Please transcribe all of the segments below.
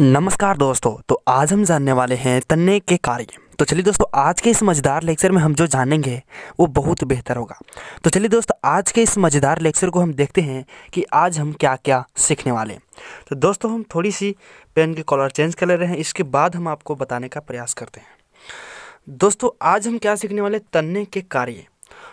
नमस्कार दोस्तों तो आज हम जानने वाले हैं तन्ने के कार्य तो चलिए दोस्तों आज के इस मज़ेदार लेक्चर में हम जो जानेंगे वो बहुत बेहतर होगा तो चलिए दोस्तों आज के इस मज़ेदार लेक्चर को हम देखते हैं कि आज हम क्या क्या सीखने वाले हैं तो दोस्तों हम थोड़ी सी पेन की कॉलर चेंज कर ले रहे हैं इसके बाद हम आपको बताने का प्रयास करते हैं दोस्तों आज हम क्या सीखने वाले तन्ने के कार्य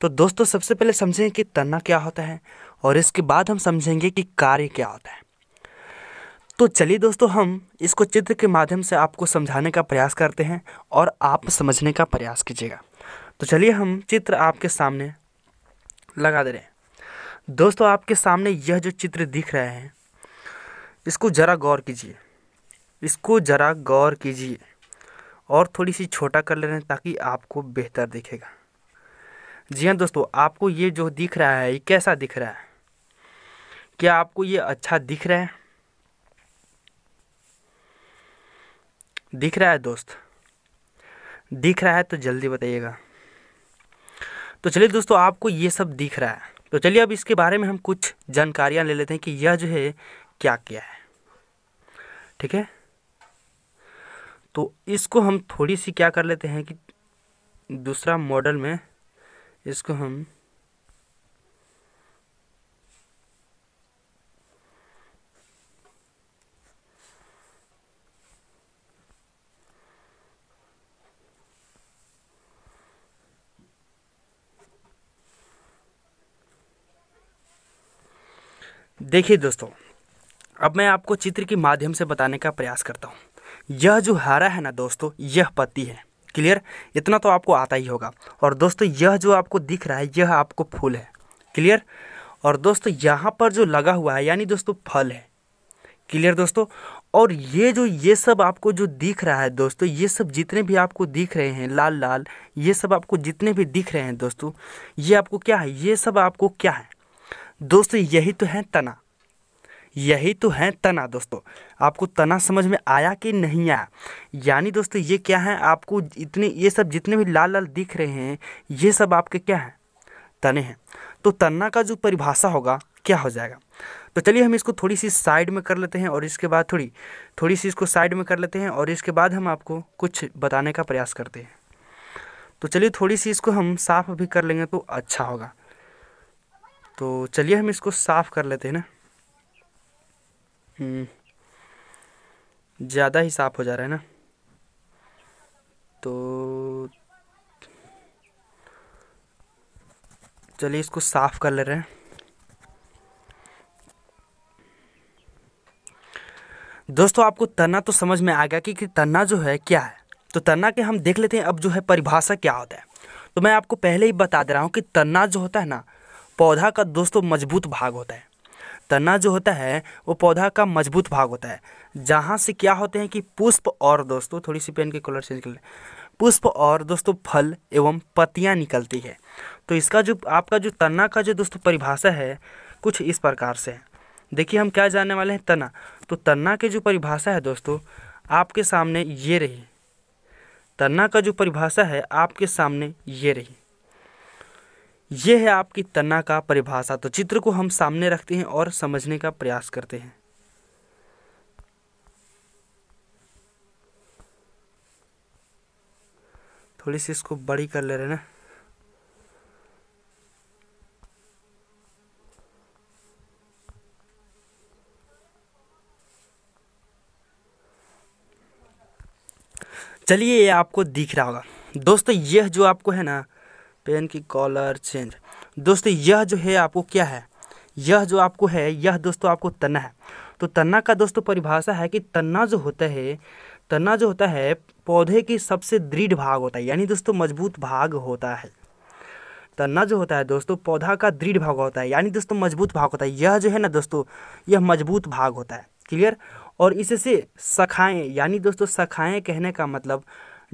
तो दोस्तों सबसे पहले समझें कि तन्ना क्या होता है और इसके बाद हम समझेंगे कि कार्य क्या होता है तो चलिए दोस्तों हम इसको चित्र के माध्यम से आपको समझाने का प्रयास करते हैं और आप समझने का प्रयास कीजिएगा तो चलिए हम चित्र आपके सामने लगा दे रहे हैं दोस्तों आपके सामने यह जो चित्र दिख रहे हैं इसको ज़रा गौर कीजिए इसको ज़रा गौर कीजिए और थोड़ी सी छोटा कर ले रहे हैं ताकि आपको बेहतर दिखेगा जी हाँ दोस्तों आपको ये जो दिख रहा है ये कैसा दिख रहा है क्या आपको ये अच्छा दिख रहा है दिख रहा है दोस्त दिख रहा है तो जल्दी बताइएगा तो चलिए दोस्तों आपको ये सब दिख रहा है तो चलिए अब इसके बारे में हम कुछ जानकारियाँ ले लेते हैं कि यह जो है क्या क्या है ठीक है तो इसको हम थोड़ी सी क्या कर लेते हैं कि दूसरा मॉडल में इसको हम देखिए दोस्तों अब मैं आपको चित्र के माध्यम से बताने का प्रयास करता हूँ यह जो हरा है ना दोस्तों यह पत्ती है क्लियर इतना तो आपको आता ही होगा और दोस्तों यह जो आपको दिख रहा है यह आपको फूल है क्लियर और दोस्तों यहाँ पर जो लगा हुआ है यानी दोस्तों फल है क्लियर दोस्तों और ये जो ये सब आपको जो दिख रहा है दोस्तों ये सब जितने भी आपको दिख रहे हैं लाल लाल ये सब आपको जितने भी दिख रहे हैं दोस्तों ये आपको क्या है ये सब आपको क्या है दोस्तों यही तो है तना यही तो है तना दोस्तों आपको तना समझ में आया कि नहीं आया यानी दोस्तों ये क्या है आपको इतने ये सब जितने भी लाल लाल दिख रहे हैं ये सब आपके क्या हैं तने हैं तो तना का जो परिभाषा होगा क्या हो जाएगा तो चलिए हम इसको थोड़ी सी साइड में कर लेते हैं और इसके बाद थोड़ी थोड़ी सी इसको साइड में कर लेते हैं और इसके बाद हम आपको कुछ बताने का प्रयास करते हैं तो चलिए थोड़ी सी इसको हम साफ भी कर लेंगे तो अच्छा होगा तो चलिए हम इसको साफ़ कर लेते हैं ना हम्म, ज़्यादा ही साफ़ हो जा रहा है ना तो चलिए इसको साफ़ कर ले रहे हैं दोस्तों आपको तना तो समझ में आ गया कि, कि तना जो है क्या है तो तना के हम देख लेते हैं अब जो है परिभाषा क्या होता है तो मैं आपको पहले ही बता दे रहा हूँ कि तन्ना जो होता है ना पौधा का दोस्तों मजबूत भाग होता है तना जो होता है वो पौधा का मजबूत भाग होता है जहाँ से क्या होते हैं कि पुष्प और दोस्तों थोड़ी सी पेन के कलर चेंज कर लें पुष्प और दोस्तों फल एवं पत्तियाँ निकलती है तो इसका जो आपका जो तना का जो दोस्तों परिभाषा है कुछ इस प्रकार से है देखिए हम क्या जानने वाले हैं तना तो तना की जो परिभाषा है दोस्तों आपके सामने ये रही तना का जो परिभाषा है आपके सामने ये रही यह है आपकी तना का परिभाषा तो चित्र को हम सामने रखते हैं और समझने का प्रयास करते हैं थोड़ी सी इसको बड़ी कर ले रहे ना चलिए ये आपको दिख रहा होगा दोस्तों यह जो आपको है ना पेन की कॉलर चेंज दोस्तों यह जो है आपको क्या है यह जो आपको है यह दोस्तों आपको तना है तो तना का दोस्तों परिभाषा है कि तना जो होता है तना जो होता है पौधे की सबसे दृढ़ भाग होता है यानी दोस्तों मजबूत भाग होता है तना जो होता है दोस्तों पौधा का दृढ़ भाग होता है यानी दोस्तों मजबूत भाग होता है यह जो है ना दोस्तों यह मजबूत भाग होता है क्लियर और इससे शाखाएँ यानी दोस्तों शाखाएँ कहने का मतलब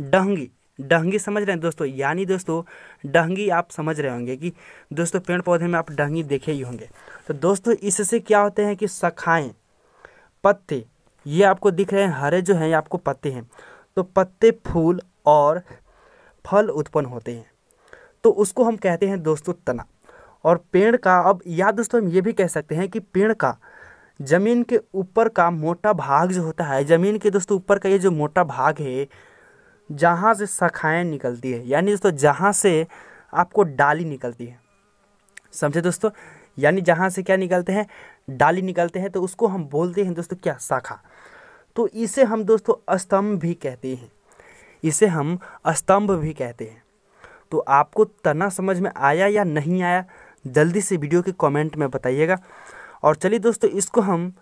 डहंगी डहंगी समझ रहे हैं दोस्तों यानी दोस्तों डहंगी आप समझ रहे होंगे कि दोस्तों पेड़ पौधे में आप डहंगी देखे ही होंगे तो दोस्तों इससे क्या होते हैं कि शखाएँ पत्ते ये आपको दिख रहे हैं हरे जो हैं ये आपको पत्ते हैं तो पत्ते फूल और फल उत्पन्न होते हैं तो उसको हम कहते हैं दोस्तों तना और पेड़ का अब या दोस्तों हम ये भी कह सकते हैं कि पेड़ का ज़मीन के ऊपर का मोटा भाग जो होता है ज़मीन के दोस्तों ऊपर का ये जो मोटा भाग है जहाँ से शाखाएँ निकलती है यानी दोस्तों जहाँ से आपको डाली निकलती है समझे दोस्तों यानी जहाँ से क्या निकलते हैं डाली निकलते हैं तो उसको हम बोलते हैं दोस्तों क्या शाखा तो इसे हम दोस्तों स्तंभ भी कहते हैं इसे हम स्तंभ भी कहते हैं तो आपको तना समझ में आया या नहीं आया जल्दी से वीडियो के कमेंट में बताइएगा और चलिए दोस्तों इसको हम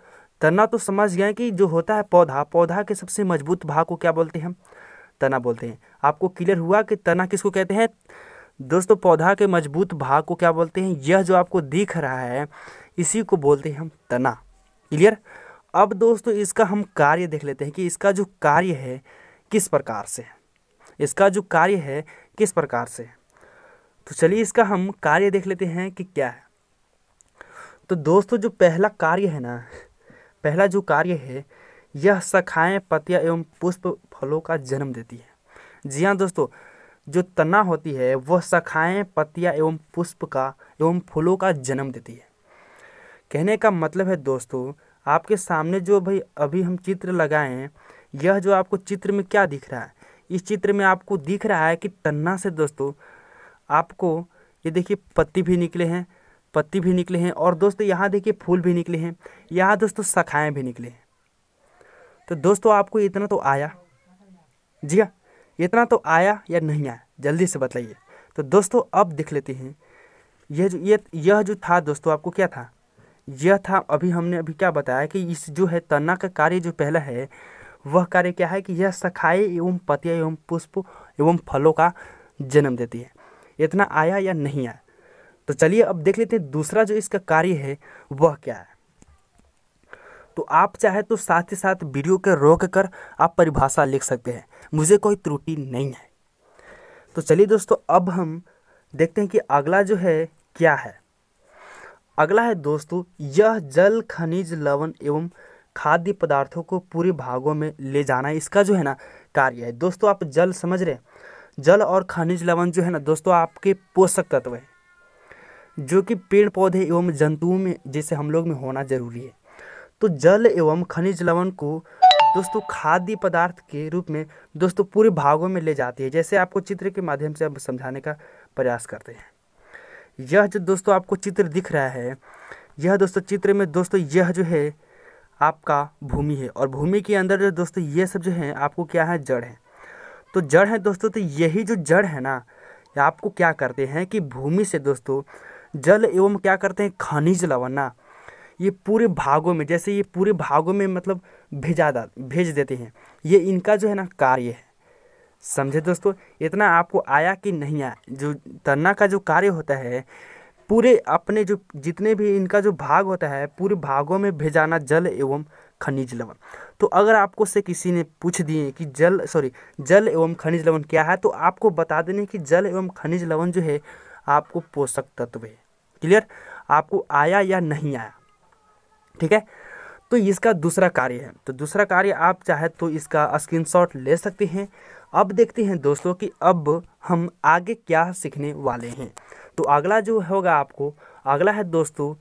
तना तो समझ गए कि जो होता है पौधा पौधा के सबसे मजबूत भाग को क्या बोलते हैं तना बोलते हैं आपको क्लियर हुआ कि तना किसको कहते हैं दोस्तों पौधा के मजबूत भाग को क्या बोलते हैं यह जो आपको दिख रहा है इसी को बोलते हैं हम तना क्लियर अब दोस्तों इसका हम कार्य देख लेते हैं कि इसका जो कार्य है किस प्रकार से इसका जो कार्य है किस प्रकार से तो चलिए इसका हम कार्य देख लेते हैं कि क्या है तो दोस्तों जो पहला कार्य है ना पहला जो कार्य है यह शाखाएं पतिया एवं पुष्प फलों का जन्म देती है जी हाँ दोस्तों जो तना होती है वह शाखाएं पतिया एवं पुष्प का एवं फूलों का जन्म देती है कहने का मतलब है दोस्तों आपके सामने जो भाई अभी हम चित्र लगाए हैं यह जो आपको चित्र में क्या दिख रहा है इस चित्र में आपको दिख रहा है कि तन्ना से दोस्तों आपको ये देखिए पत्ती भी निकले हैं पत्ती भी निकले हैं और दोस्तों यहाँ देखिए फूल भी निकले हैं यहाँ दोस्तों शाखाएँ भी निकले हैं तो दोस्तों आपको इतना तो आया जी हाँ इतना तो आया या नहीं आया जल्दी से बताइए तो दोस्तों अब देख लेते हैं यह जो ये यह जो था दोस्तों आपको क्या था यह था अभी हमने अभी क्या बताया कि इस जो है तना का कार्य जो पहला है वह कार्य क्या है कि यह सखाई एवं पतिया एवं पुष्प एवं फलों का जन्म देती है इतना आया या नहीं आया तो चलिए अब देख लेते हैं दूसरा जो इसका कार्य है वह क्या है तो आप चाहे तो साथ ही साथ वीडियो के रोक कर आप परिभाषा लिख सकते हैं मुझे कोई त्रुटि नहीं है तो चलिए दोस्तों अब हम देखते हैं कि अगला जो है क्या है अगला है दोस्तों यह जल खनिज लवण एवं खाद्य पदार्थों को पूरे भागों में ले जाना इसका जो है ना कार्य है दोस्तों आप जल समझ रहे हैं जल और खनिज लवण जो है ना दोस्तों आपके पोषक तत्व हैं जो कि पेड़ पौधे एवं जंतुओं में जैसे हम लोग में होना जरूरी है तो जल एवं खनिज लवण को दोस्तों खाद्य पदार्थ के रूप में दोस्तों पूरे भागों में ले जाती है जैसे आपको चित्र के माध्यम से आप समझाने का प्रयास करते हैं यह जो दोस्तों आपको चित्र दिख रहा है यह दोस्तों चित्र में दोस्तों यह जो है आपका भूमि है और भूमि के अंदर जो दोस्तों ये सब जो है आपको क्या है जड़ है तो जड़ है दोस्तों तो यही जो जड़ है ना आपको क्या करते हैं कि भूमि से दोस्तों जल एवं क्या करते हैं खनिज लवण ना ये पूरे भागों में जैसे ये पूरे भागों में मतलब भेजा दा भेज देते हैं ये इनका जो है ना कार्य है समझे दोस्तों इतना आपको आया कि नहीं आया जो तरना का जो कार्य होता है पूरे अपने जो जितने भी इनका जो भाग होता है पूरे भागों में भेजाना जल एवं खनिज लवण तो अगर आपको से किसी ने पूछ दिए कि जल सॉरी जल एवं खनिज लवण क्या है तो आपको बता देने कि जल एवं खनिज लवण जो है आपको पोषक तत्व है क्लियर आपको आया या नहीं आया ठीक है तो इसका दूसरा कार्य है तो दूसरा कार्य आप चाहे तो इसका स्क्रीनशॉट ले सकते हैं अब देखते हैं दोस्तों कि अब हम आगे क्या सीखने वाले हैं तो अगला जो होगा आपको अगला है दोस्तों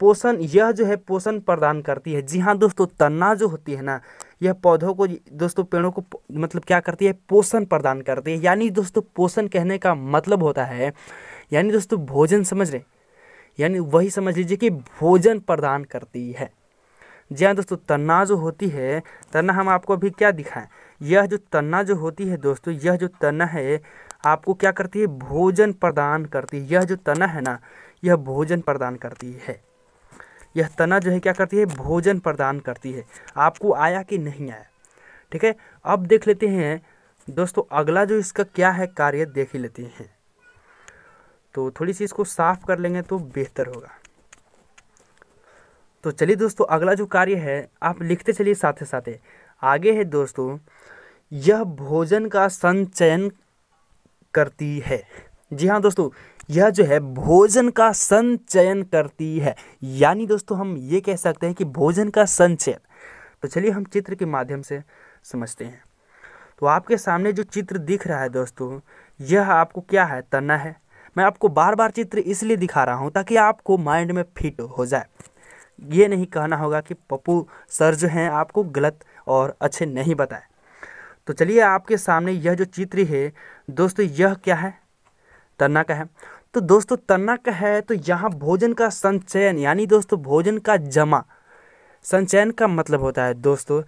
पोषण यह जो है पोषण प्रदान करती है जी हाँ दोस्तों तना जो होती है ना यह पौधों को दोस्तों पेड़ों को मतलब क्या करती है पोषण प्रदान करती है यानी दोस्तों पोषण कहने का मतलब होता है यानी दोस्तों भोजन समझ रहे यानी वही समझ लीजिए कि भोजन प्रदान करती है जी हाँ दोस्तों तन्ना जो होती है तना हम आपको अभी क्या दिखाएं यह जो तन्ना जो होती है दोस्तों यह जो तना है आपको क्या करती है भोजन प्रदान करती है यह जो तना है ना यह भोजन प्रदान करती है यह तना जो है क्या करती है भोजन प्रदान करती है आपको आया कि नहीं आया ठीक है अब देख लेते हैं दोस्तों अगला जो इसका क्या है कार्य देख ही लेते हैं तो थोड़ी सी इसको साफ कर लेंगे तो बेहतर होगा तो चलिए दोस्तों अगला जो कार्य है आप लिखते चलिए साथ साथ आगे है दोस्तों यह भोजन का संचयन करती है जी हाँ दोस्तों यह जो है भोजन का संचयन करती है यानी दोस्तों हम ये कह सकते हैं कि भोजन का संचयन तो चलिए हम चित्र के माध्यम से समझते हैं तो आपके सामने जो चित्र दिख रहा है दोस्तों यह आपको क्या है तना है मैं आपको बार बार चित्र इसलिए दिखा रहा हूँ ताकि आपको माइंड में फिट हो जाए ये नहीं कहना होगा कि पप्पू सर जो हैं आपको गलत और अच्छे नहीं बताए तो चलिए आपके सामने यह जो चित्र है दोस्तों यह क्या है तन्ना का है तो दोस्तों तन्ना का है तो यहाँ भोजन का संचयन यानी दोस्तों भोजन का जमा संचयन का मतलब होता है दोस्तों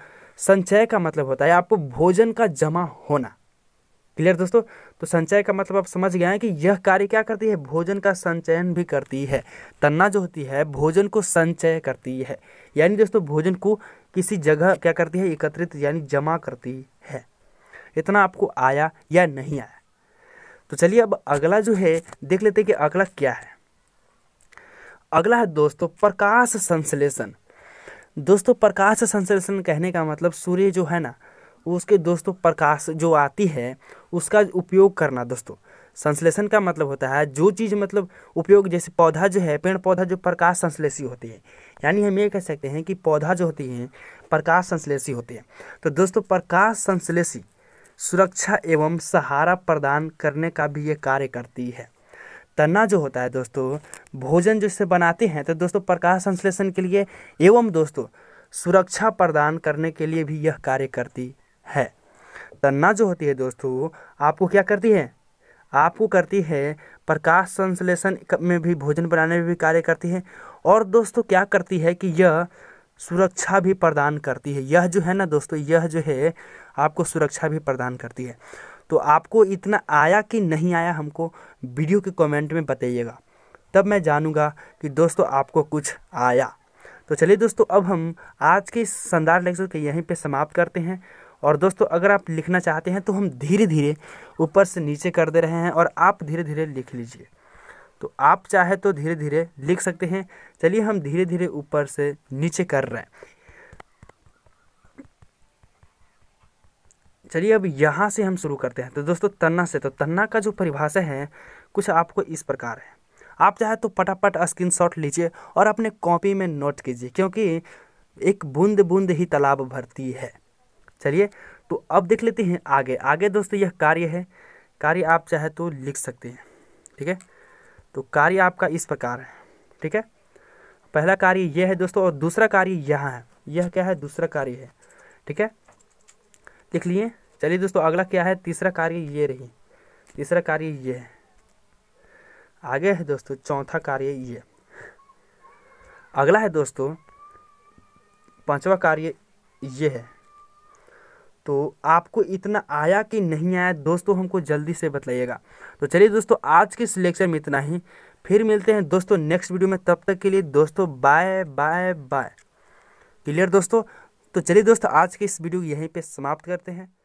संचय का मतलब होता है आपको भोजन का जमा होना क्लियर दोस्तों तो संचय का मतलब आप समझ गए हैं कि यह कार्य क्या करती है भोजन का संचयन भी करती है तन्ना जो होती है भोजन को संचय करती है यानी दोस्तों भोजन को किसी जगह क्या करती है एकत्रित यानी जमा करती है इतना आपको आया या नहीं आया तो चलिए अब अगला जो है देख लेते हैं कि अगला क्या है अगला है दोस्तों प्रकाश संश्लेषण दोस्तों प्रकाश संश्लेषण कहने का मतलब सूर्य जो है ना उसके दोस्तों प्रकाश जो आती है उसका उपयोग करना दोस्तों संश्लेषण का मतलब होता है जो चीज़ मतलब उपयोग जैसे पौधा जो है पेड़ पौधा जो प्रकाश संश्लेषी होती है यानी हम ये कह सकते हैं कि पौधा जो होती है प्रकाश संश्लेषी होती है तो दोस्तों प्रकाश संश्लेषी सुरक्षा एवं सहारा प्रदान करने का भी ये कार्य करती है तना जो होता है दोस्तों भोजन जिससे बनाते हैं तो दोस्तों प्रकाश संश्लेषण के लिए एवं दोस्तों सुरक्षा प्रदान करने के लिए भी यह कार्य करती है तन्ना जो होती है दोस्तों आपको क्या करती है आपको करती है प्रकाश संश्लेषण में भी भोजन बनाने में भी कार्य करती है और दोस्तों क्या करती है कि यह सुरक्षा भी प्रदान करती है यह जो है ना दोस्तों यह जो है आपको सुरक्षा भी प्रदान करती है तो आपको इतना आया कि नहीं आया हमको वीडियो के कमेंट में बताइएगा तब मैं जानूंगा कि दोस्तों आपको कुछ आया तो चलिए दोस्तों अब हम आज के इस शानदार लेक्चर के यहीं पे समाप्त करते हैं और दोस्तों अगर आप लिखना चाहते हैं तो हम धीरे धीरे ऊपर से नीचे कर दे रहे हैं और आप धीरे धीरे लिख लीजिए तो आप चाहे तो धीरे धीरे लिख सकते हैं चलिए हम धीरे धीरे ऊपर से नीचे कर रहे हैं चलिए अब यहाँ से हम शुरू करते हैं तो दोस्तों तन्ना से तो तन्ना का जो परिभाषा है कुछ आपको इस प्रकार है आप चाहे तो पटापट शॉट लीजिए और अपने कॉपी में नोट कीजिए क्योंकि एक बूंद बूंद ही तालाब भरती है चलिए तो अब देख लेते हैं आगे आगे दोस्तों यह कार्य है कार्य आप चाहे तो लिख सकते हैं ठीक है तो कार्य आपका इस प्रकार है ठीक है पहला कार्य यह है दोस्तों और दूसरा कार्य यहाँ है यह क्या है दूसरा कार्य है ठीक है लिख लिए चलिए दोस्तों अगला क्या है तीसरा कार्य ये रही तीसरा कार्य ये है आगे है दोस्तों चौथा कार्य ये अगला है दोस्तों पांचवा कार्य ये है तो आपको इतना आया कि नहीं आया दोस्तों हमको जल्दी से बतलाइएगा तो चलिए दोस्तों आज के इस लेक्चर में इतना ही फिर मिलते हैं दोस्तों नेक्स्ट वीडियो में तब तक के लिए दोस्तों बाय बाय बाय क्लियर दोस्तों तो चलिए दोस्तों आज के इस वीडियो को यहीं पे समाप्त करते हैं